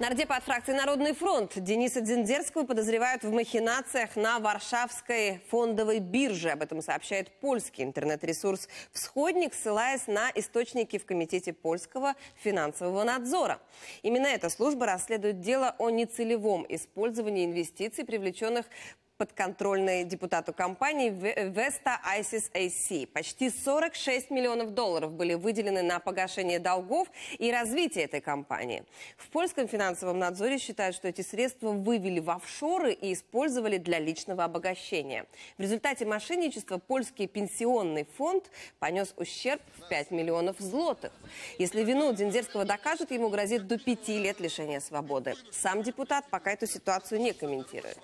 Нардеп от фракции «Народный фронт» Дениса Дзиндерского подозревают в махинациях на Варшавской фондовой бирже. Об этом сообщает польский интернет-ресурс «Всходник», ссылаясь на источники в Комитете польского финансового надзора. Именно эта служба расследует дело о нецелевом использовании инвестиций, привлеченных подконтрольной депутату компании Vesta ISIS AC. Почти 46 миллионов долларов были выделены на погашение долгов и развитие этой компании. В польском финансовом надзоре считают, что эти средства вывели в офшоры и использовали для личного обогащения. В результате мошенничества польский пенсионный фонд понес ущерб в 5 миллионов злотых. Если вину Дзендерского докажут, ему грозит до 5 лет лишения свободы. Сам депутат пока эту ситуацию не комментирует.